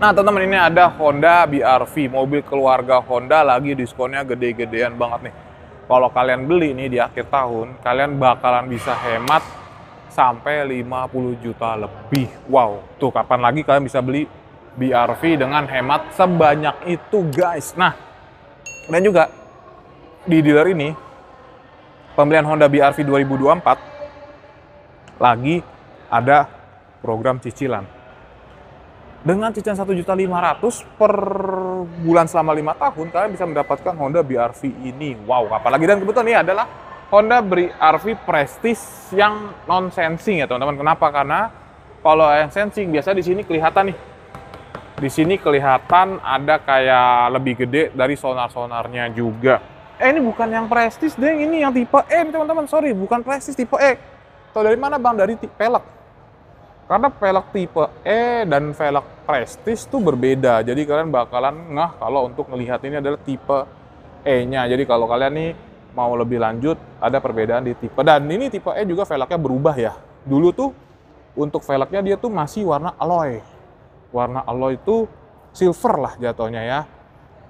Nah teman-teman ini ada Honda BRV, mobil keluarga Honda lagi diskonnya gede-gedean banget nih. Kalau kalian beli ini di akhir tahun, kalian bakalan bisa hemat sampai 50 juta lebih. Wow, tuh kapan lagi kalian bisa beli BRV dengan hemat sebanyak itu guys. Nah, dan juga di dealer ini, pembelian Honda BRV 2024 lagi ada program cicilan dengan cicilan satu juta lima ratus per bulan selama lima tahun, kalian bisa mendapatkan Honda BRV ini. Wow, apalagi dan kebetulan ini adalah Honda BRV Prestige yang non sensing ya teman-teman. Kenapa? Karena kalau yang sensing biasa di sini kelihatan nih. Di sini kelihatan ada kayak lebih gede dari sonar-sonarnya juga. Eh ini bukan yang Prestige deh, ini yang tipe E teman-teman. Sorry, bukan Prestige tipe E. Tahu dari mana bang? Dari pelek karena velg tipe E dan velg Prestige tuh berbeda. Jadi kalian bakalan ngah kalau untuk melihat ini adalah tipe E-nya. Jadi kalau kalian nih mau lebih lanjut ada perbedaan di tipe dan ini tipe E juga velgnya berubah ya. Dulu tuh untuk velgnya dia tuh masih warna alloy. Warna alloy itu silver lah jatuhnya ya.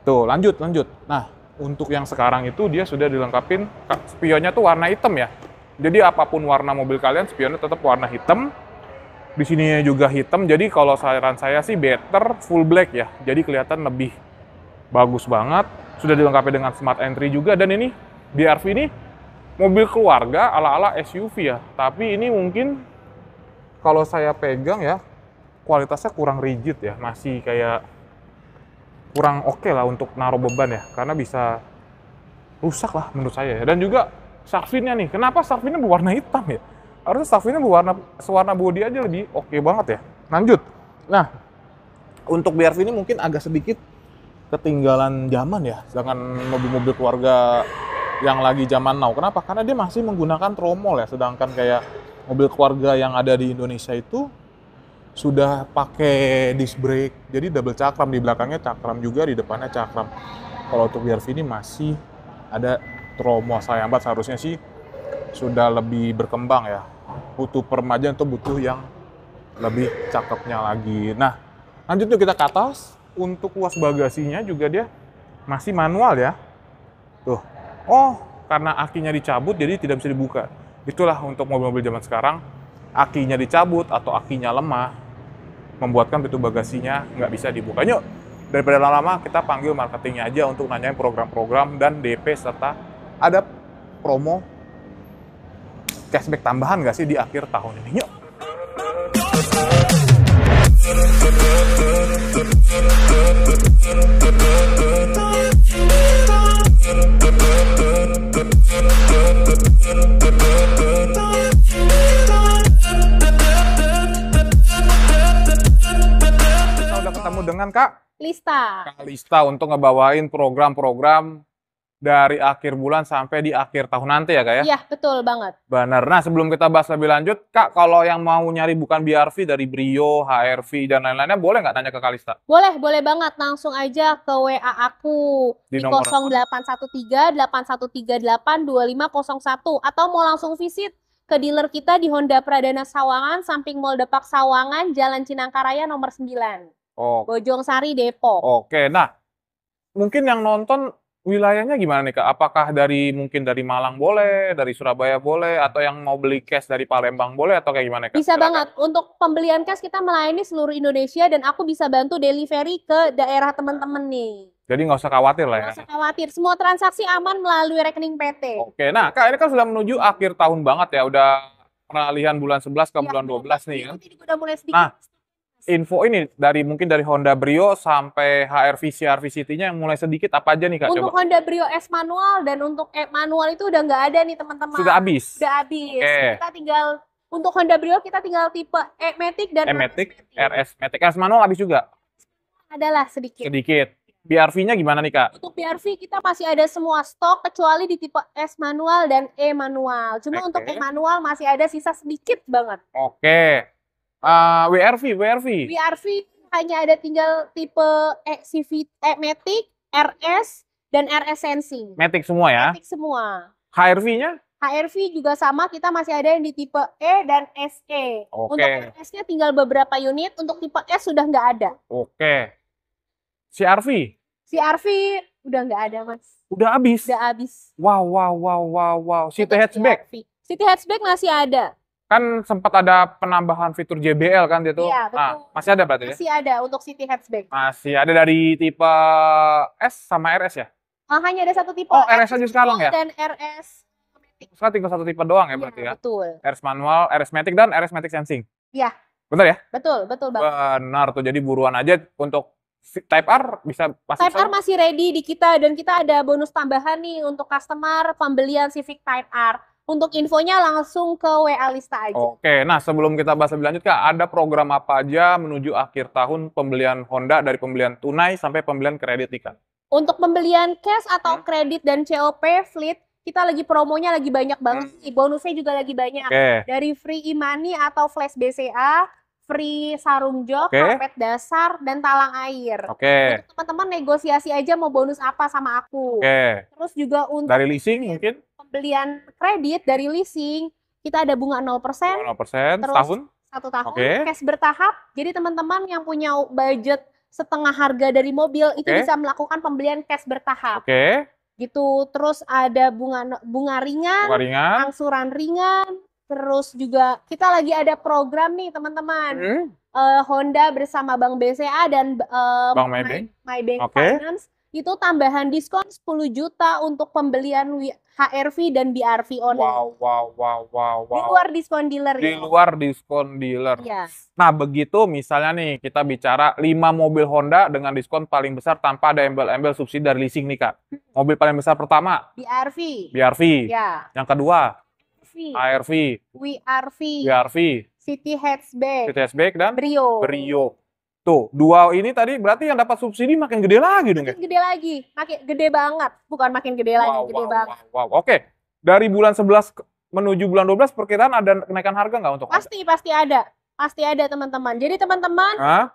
Tuh, lanjut, lanjut. Nah, untuk yang sekarang itu dia sudah dilengkapi spionnya tuh warna hitam ya. Jadi apapun warna mobil kalian, spionnya tetap warna hitam. Di sininya juga hitam, jadi kalau saran saya sih better full black ya. Jadi kelihatan lebih bagus banget. Sudah dilengkapi dengan smart entry juga dan ini BRV ini mobil keluarga ala-ala SUV ya. Tapi ini mungkin kalau saya pegang ya kualitasnya kurang rigid ya, masih kayak kurang oke okay lah untuk naruh beban ya, karena bisa rusak lah menurut saya. Ya. Dan juga sarfinnya nih, kenapa sarfinnya berwarna hitam ya? harusnya ini berwarna sewarna body aja lebih oke okay banget ya lanjut nah untuk BRV ini mungkin agak sedikit ketinggalan zaman ya sedangkan mobil-mobil keluarga yang lagi zaman now kenapa karena dia masih menggunakan tromol ya sedangkan kayak mobil keluarga yang ada di Indonesia itu sudah pakai disc brake jadi double cakram di belakangnya cakram juga di depannya cakram kalau untuk BRV ini masih ada tromol sayang banget seharusnya sih sudah lebih berkembang ya. Butuh permajaan atau butuh yang lebih cakepnya lagi. Nah, lanjut yuk kita ke atas. Untuk luas bagasinya juga dia masih manual ya. Tuh. Oh, karena akinya dicabut jadi tidak bisa dibuka. Itulah untuk mobil-mobil zaman sekarang, akinya dicabut atau akinya lemah membuatkan pintu bagasinya nggak bisa dibuka. Yuk, daripada lama-lama kita panggil marketingnya aja untuk nanyain program-program dan DP serta ada promo cashback tambahan gak sih di akhir tahun ini? Yuk! Kita udah ketemu dengan Kak Lista. Kak Lista untuk ngebawain program-program dari akhir bulan sampai di akhir tahun nanti ya kak ya? Iya betul banget. Benar. Nah sebelum kita bahas lebih lanjut, kak kalau yang mau nyari bukan BRV dari Brio, HRV dan lain-lainnya boleh nggak tanya ke Kalista? Boleh, boleh banget. Langsung aja ke WA aku di, di 0813 8138 2501 atau mau langsung visit ke dealer kita di Honda Pradana Sawangan, samping Mall Depak Sawangan, Jalan Cinangkaraya nomor 9. Oh. Bojong Sari Depok. Oke, nah mungkin yang nonton wilayahnya gimana nih kak? Apakah dari mungkin dari Malang boleh, dari Surabaya boleh, atau yang mau beli cash dari Palembang boleh atau kayak gimana kak? Bisa Silakan. banget. Untuk pembelian cash kita melayani seluruh Indonesia dan aku bisa bantu delivery ke daerah teman-teman nih. Jadi nggak usah khawatir lah ya. Nggak usah khawatir. Semua transaksi aman melalui rekening PT. Oke, nah kak ini kan sudah menuju akhir tahun banget ya. Udah peralihan bulan 11 ke iya, ya, bulan 12 nih kan. Udah mulai sedikit. Nah, info ini dari mungkin dari Honda Brio sampai HRV CRV City-nya yang mulai sedikit apa aja nih Kak? Untuk coba. Honda Brio S manual dan untuk E manual itu udah nggak ada nih teman-teman. Sudah habis. Sudah habis. Okay. Kita tinggal untuk Honda Brio kita tinggal tipe E Matic dan E Matic, RS Matic. RS manual habis juga. Adalah sedikit. Sedikit. BRV-nya gimana nih Kak? Untuk BRV kita masih ada semua stok kecuali di tipe S manual dan E manual. Cuma okay. untuk E manual masih ada sisa sedikit banget. Oke. Okay. Uh, ah, WRV, WRV. WRV hanya ada tinggal tipe XCV, e, eh, Matic, RS, dan RS Sensing. Matic semua ya? Matic semua. HRV-nya? HRV juga sama, kita masih ada yang di tipe E dan SE. Okay. Untuk RS-nya tinggal beberapa unit, untuk tipe S sudah nggak ada. Oke. Okay. CRV? CRV udah nggak ada, Mas. Udah habis? Udah habis. Wow, wow, wow, wow, wow. City hatchback? City hatchback masih ada kan sempat ada penambahan fitur JBL kan gitu. Iya, Nah, masih ada berarti ya? Masih ada untuk city hatchback. Masih ada dari tipe S sama RS ya? Nah, hanya ada satu tipe. Oh, RS, RS aja sekarang ya? Dan RS sekarang tinggal satu tipe doang ya, iya, berarti ya? Betul. RS manual, RS matic dan RS matic sensing. Iya. Benar ya? Betul, betul banget. Benar tuh. Jadi buruan aja untuk Type R bisa masih Type R masih ready di kita dan kita ada bonus tambahan nih untuk customer pembelian Civic Type R. Untuk infonya langsung ke WA Lista aja. Oke, nah sebelum kita bahas lebih lanjut Kak, ada program apa aja menuju akhir tahun pembelian Honda dari pembelian tunai sampai pembelian kredit nih Kak? Untuk pembelian cash atau hmm? kredit dan COP fleet kita lagi promonya lagi banyak banget hmm. bonusnya juga lagi banyak. Okay. Dari free imani money atau flash BCA, free sarung jok, okay. karpet dasar, dan talang air. Oke. Okay. Teman-teman negosiasi aja mau bonus apa sama aku. Oke. Okay. Terus juga untuk dari leasing mungkin pembelian kredit dari leasing kita ada bunga 0%. 0% terus setahun? Satu tahun. Okay. Cash bertahap. Jadi teman-teman yang punya budget setengah harga dari mobil okay. itu bisa melakukan pembelian cash bertahap. Oke. Okay. Gitu. Terus ada bunga bunga ringan, bunga ringan, angsuran ringan. Terus juga kita lagi ada program nih teman-teman. Hmm. Uh, Honda bersama Bank BCA dan uh, Bank Maybank. My, My Bank okay. Finance itu tambahan diskon 10 juta untuk pembelian HRV dan BRV online. Wow, wow, wow, wow, wow. Di luar diskon dealer Di ya? luar diskon dealer. Ya. Nah, begitu misalnya nih kita bicara 5 mobil Honda dengan diskon paling besar tanpa ada embel-embel subsidi dari leasing nih, Kak. Hmm. Mobil paling besar pertama BRV. BRV. Ya. Yang kedua ARV. WRV. WRV. City Hatchback. City Hatchback dan Brio. Brio. Tuh, dua ini tadi berarti yang dapat subsidi makin gede lagi dong, Makin ya? gede lagi, makin gede banget. Bukan makin gede wow, lagi, wow, gede wow, banget. Wow, wow. Oke, dari bulan 11 menuju bulan 12 perkiraan ada kenaikan harga nggak untuk Pasti, harga? pasti ada. Pasti ada, teman-teman. Jadi, teman-teman, uh,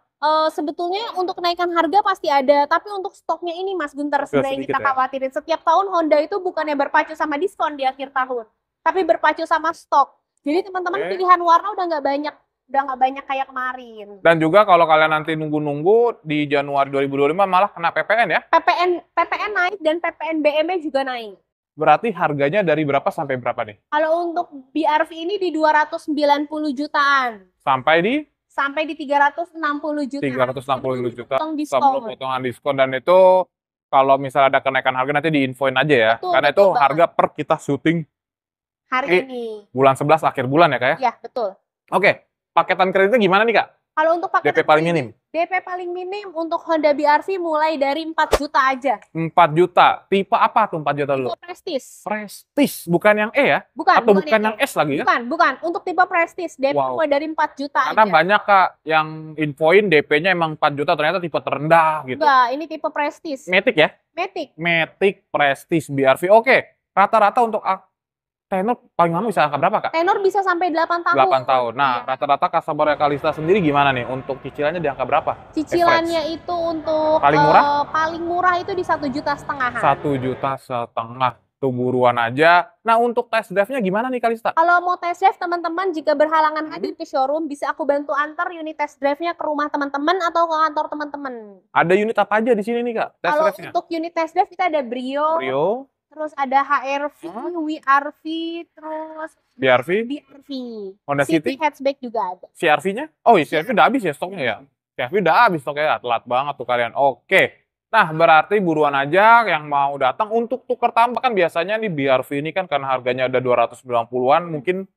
sebetulnya untuk kenaikan harga pasti ada, tapi untuk stoknya ini Mas Gunter sebenarnya kita ya? khawatirin. Setiap tahun Honda itu bukannya berpacu sama diskon di akhir tahun, tapi berpacu sama stok. Jadi teman-teman okay. pilihan warna udah nggak banyak udah nggak banyak kayak kemarin. Dan juga kalau kalian nanti nunggu-nunggu di Januari 2025 malah kena PPN ya? PPN PPN naik dan PPN BME juga naik. Berarti harganya dari berapa sampai berapa nih? Kalau untuk BRV ini di 290 jutaan. Sampai di? Sampai di 360 jutaan. 360 juta. Potong diskon. Sebelum potongan diskon dan itu kalau misalnya ada kenaikan harga nanti diinfoin aja ya. Betul, Karena betul itu banget. harga per kita syuting hari eh, ini. Bulan 11 akhir bulan ya, kayak ya? Iya, betul. Oke. Okay paketan kreditnya gimana nih kak? Kalau untuk paketan DP paling minim. DP paling minim untuk Honda BRV mulai dari 4 juta aja. 4 juta. Tipe apa tuh 4 juta dulu? Tipe Prestige. Prestige, bukan yang E ya? Bukan. Atau bukan, bukan yang, yang S lagi ya? Bukan, bukan. Untuk tipe Prestige, DP wow. mulai dari 4 juta Karena aja. Karena banyak Kak yang infoin DP-nya emang 4 juta ternyata tipe terendah gitu. Enggak, ini tipe Prestige. Matic ya? Matic. Matic Prestige BRV. Oke, rata-rata untuk tenor paling lama bisa angka berapa kak? Tenor bisa sampai 8 tahun. 8 tahun. Nah, iya. rata-rata iya. customer Kalista sendiri gimana nih untuk cicilannya di angka berapa? Cicilannya average? itu untuk paling murah? Uh, paling murah itu di satu juta setengah. Satu juta setengah buruan aja. Nah untuk test drive-nya gimana nih Kalista? Kalau mau test drive teman-teman jika berhalangan hadir hmm? ke showroom bisa aku bantu antar unit test drive-nya ke rumah teman-teman atau ke kantor teman-teman. Ada unit apa aja di sini nih Kak? Test Kalau untuk unit test drive kita ada Brio, Brio, terus ada HRV, huh? WRV, terus BRV, BRV, Honda City, City hatchback juga ada. CRV-nya? Oh, iya, CRV udah habis ya stoknya ya. CRV udah habis stoknya, ya? telat banget tuh kalian. Oke. Nah, berarti buruan aja yang mau datang untuk tuker tambah kan biasanya nih BRV ini kan karena harganya ada 290-an mungkin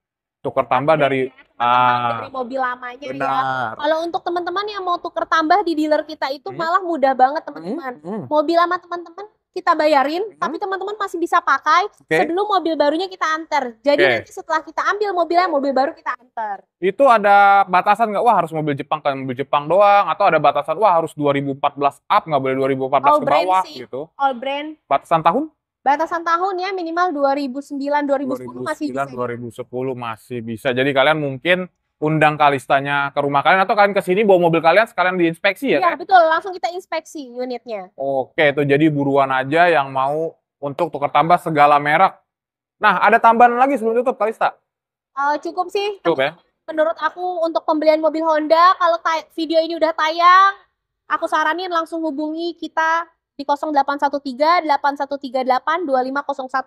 tuker tambah ya, dari ya, ah, dari mobil lamanya ya. benar. ya. Kalau untuk teman-teman yang mau tuker tambah di dealer kita itu hmm. malah mudah banget hmm? teman-teman. Hmm. Hmm. Mobil lama teman-teman kita bayarin, hmm. tapi teman-teman masih bisa pakai okay. sebelum mobil barunya kita antar. Jadi okay. nanti setelah kita ambil mobilnya, mobil baru kita antar. Itu ada batasan nggak? Wah harus mobil Jepang kan mobil Jepang doang, atau ada batasan? Wah harus 2014 up nggak boleh 2014 all ke bawah sih. gitu. All brand. Batasan tahun? Batasan tahun ya minimal 2009, 2010, 2009, masih bisa. 2010 masih bisa. Jadi kalian mungkin undang kalistanya ke rumah kalian atau kalian ke sini bawa mobil kalian sekalian diinspeksi ya? Iya, betul. Langsung kita inspeksi unitnya. Oke, itu jadi buruan aja yang mau untuk tukar tambah segala merek. Nah, ada tambahan lagi sebelum tutup, Kalista? Uh, cukup sih. Cukup ya? Menurut aku untuk pembelian mobil Honda, kalau video ini udah tayang, aku saranin langsung hubungi kita di 0813-8138-2501.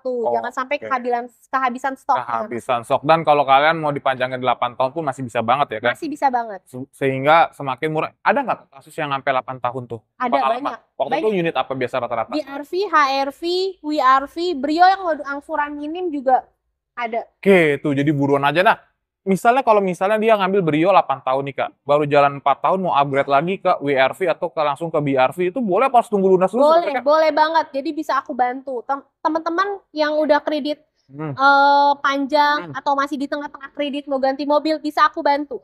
Oh, Jangan sampai okay. kehabisan, kehabisan stok. Kehabisan kan? stok. Dan kalau kalian mau dipanjangin 8 tahun pun masih bisa banget ya kan? Masih bisa banget. sehingga semakin murah. Ada nggak kasus yang sampai 8 tahun tuh? Ada banyak. Waktu banyak. itu unit apa biasa rata-rata? BRV, HRV, WRV, Brio yang angsuran minim juga ada. Oke, okay, tuh jadi buruan aja nah misalnya kalau misalnya dia ngambil Brio 8 tahun nih Kak, baru jalan 4 tahun mau upgrade lagi ke WRV atau ke langsung ke BRV itu boleh pas tunggu lunas dulu? Boleh, sebenernya? boleh banget. Jadi bisa aku bantu. Teman-teman yang udah kredit hmm. uh, panjang hmm. atau masih di tengah-tengah kredit mau ganti mobil bisa aku bantu.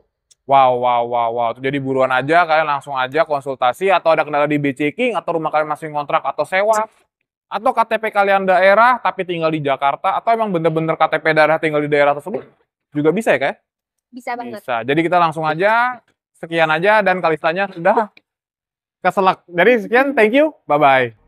Wow, wow, wow, wow. Jadi buruan aja, kalian langsung aja konsultasi atau ada kendala di BC King atau rumah kalian masih kontrak atau sewa atau KTP kalian daerah tapi tinggal di Jakarta atau emang bener-bener KTP daerah tinggal di daerah tersebut juga bisa ya, Kak? Ya? Bisa banget. Bisa. Jadi kita langsung aja, sekian aja, dan kalistanya sudah keselak. Jadi sekian, thank you, bye-bye.